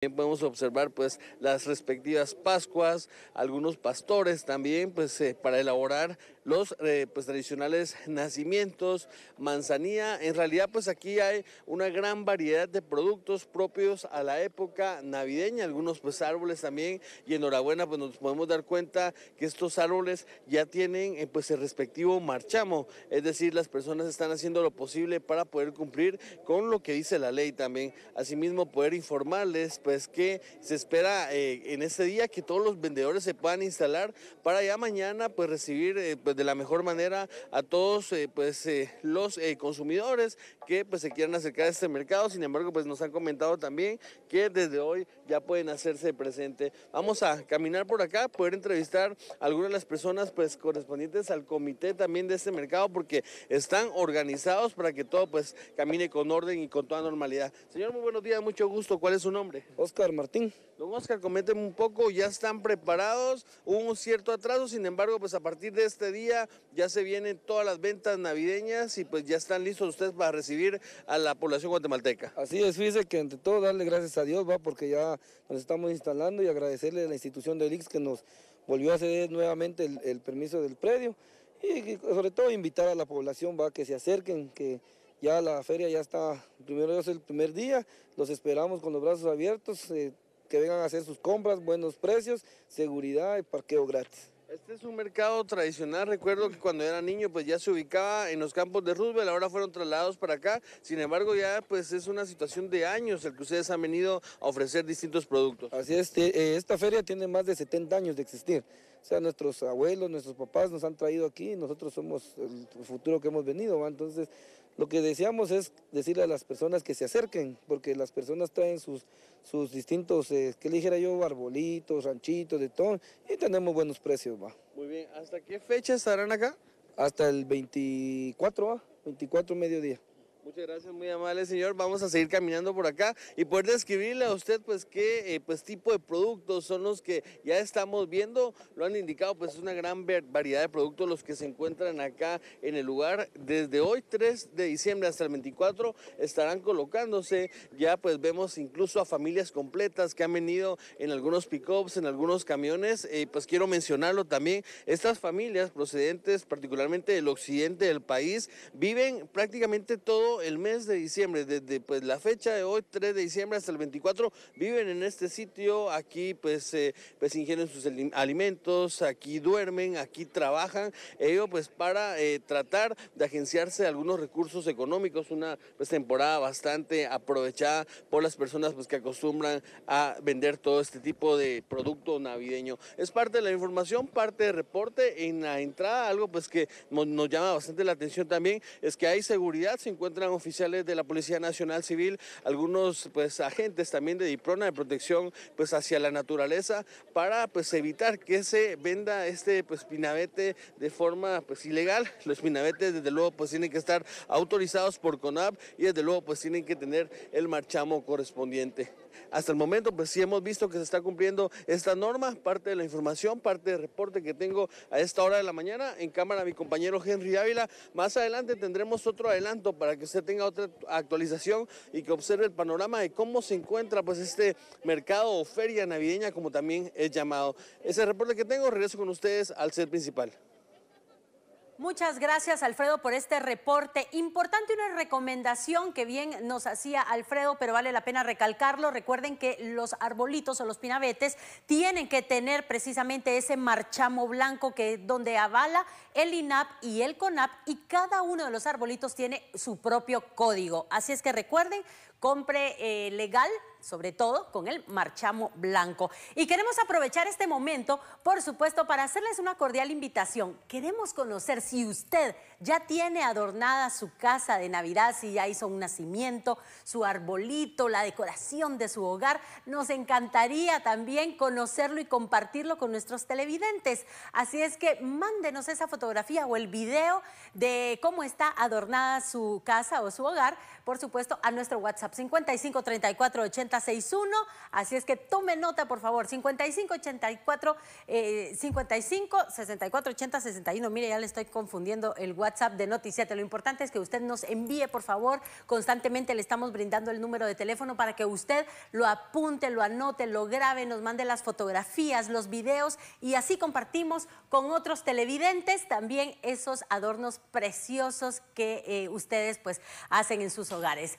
También podemos observar pues las respectivas pascuas, algunos pastores también pues eh, para elaborar los eh, pues, tradicionales nacimientos, manzanilla. En realidad pues aquí hay una gran variedad de productos propios a la época navideña, algunos pues árboles también y enhorabuena pues nos podemos dar cuenta que estos árboles ya tienen eh, pues el respectivo marchamo, es decir las personas están haciendo lo posible para poder cumplir con lo que dice la ley también. Asimismo poder informarles pues, pues que se espera eh, en este día que todos los vendedores se puedan instalar para ya mañana pues recibir eh, pues, de la mejor manera a todos eh, pues los consumidores que pues se quieran acercar a este mercado. Sin embargo, pues nos han comentado también que desde hoy ya pueden hacerse presente. Vamos a caminar por acá, poder entrevistar a algunas de las personas pues correspondientes al comité también de este mercado porque están organizados para que todo pues camine con orden y con toda normalidad. Señor, muy buenos días, mucho gusto. ¿Cuál es su nombre? Oscar Martín. Don Oscar, coménteme un poco, ya están preparados, hubo un cierto atraso, sin embargo, pues a partir de este día ya se vienen todas las ventas navideñas y pues ya están listos ustedes para recibir a la población guatemalteca. Así es, fíjese que entre todo darle gracias a Dios, va, porque ya nos estamos instalando y agradecerle a la institución del IX que nos volvió a ceder nuevamente el, permiso del predio y sobre todo invitar a la población, va, que se acerquen, que ya la feria ya está, primero es el primer día, los esperamos con los brazos abiertos, eh, que vengan a hacer sus compras, buenos precios, seguridad y parqueo gratis. Este es un mercado tradicional, recuerdo que cuando era niño pues ya se ubicaba en los campos de Roosevelt, ahora fueron trasladados para acá, sin embargo ya pues es una situación de años el que ustedes han venido a ofrecer distintos productos. Así es, eh, esta feria tiene más de 70 años de existir, o sea, nuestros abuelos, nuestros papás nos han traído aquí, nosotros somos el futuro que hemos venido, entonces lo que deseamos es decirle a las personas que se acerquen, porque las personas traen sus, sus distintos, eh, que dijera yo, arbolitos, ranchitos, de todo, y tenemos buenos precios. Va. Muy bien, ¿hasta qué fecha estarán acá? Hasta el 24, ¿va? 24 mediodía. Muchas gracias, muy amable señor. Vamos a seguir caminando por acá y poder describirle a usted pues qué eh, pues, tipo de productos son los que ya estamos viendo. Lo han indicado pues es una gran variedad de productos los que se encuentran acá en el lugar. Desde hoy 3 de diciembre hasta el 24 estarán colocándose. Ya pues vemos incluso a familias completas que han venido en algunos pickups, en algunos camiones. Y eh, pues quiero mencionarlo también. Estas familias procedentes particularmente del occidente del país viven prácticamente todo el mes de diciembre, desde pues la fecha de hoy, 3 de diciembre hasta el 24, viven en este sitio, aquí pues, eh, pues ingieren sus alimentos, aquí duermen, aquí trabajan, ellos pues para eh, tratar de agenciarse algunos recursos económicos, una pues, temporada bastante aprovechada por las personas pues que acostumbran a vender todo este tipo de producto navideño. Es parte de la información, parte de reporte en la entrada, algo pues que nos llama bastante la atención también, es que hay seguridad, se encuentra oficiales de la Policía Nacional Civil, algunos pues agentes también de Diprona de protección pues hacia la naturaleza para pues evitar que se venda este pues pinabete de forma pues ilegal. Los pinabetes desde luego pues tienen que estar autorizados por CONAP y desde luego pues tienen que tener el marchamo correspondiente. Hasta el momento pues sí hemos visto que se está cumpliendo esta norma, parte de la información, parte del reporte que tengo a esta hora de la mañana en cámara mi compañero Henry Ávila. Más adelante tendremos otro adelanto para que usted tenga otra actualización y que observe el panorama de cómo se encuentra pues este mercado o feria navideña como también es llamado. Ese reporte que tengo, regreso con ustedes al set principal. Muchas gracias, Alfredo, por este reporte. Importante una recomendación que bien nos hacía Alfredo, pero vale la pena recalcarlo. Recuerden que los arbolitos o los pinabetes tienen que tener precisamente ese marchamo blanco que donde avala el INAP y el CONAP y cada uno de los arbolitos tiene su propio código. Así es que recuerden, compre eh, legal sobre todo con el marchamo blanco. Y queremos aprovechar este momento, por supuesto, para hacerles una cordial invitación. Queremos conocer si usted ya tiene adornada su casa de Navidad, si ya hizo un nacimiento, su arbolito, la decoración de su hogar. Nos encantaría también conocerlo y compartirlo con nuestros televidentes. Así es que mándenos esa fotografía o el video de cómo está adornada su casa o su hogar, por supuesto, a nuestro WhatsApp 55 61 Así es que tome nota, por favor. 5584 84 55 64 80 61. Mire, ya le estoy confundiendo el WhatsApp de Noticiete. Lo importante es que usted nos envíe, por favor. Constantemente le estamos brindando el número de teléfono para que usted lo apunte, lo anote, lo grabe, nos mande las fotografías, los videos y así compartimos con otros televidentes también esos adornos preciosos que eh, ustedes pues hacen en sus hogares.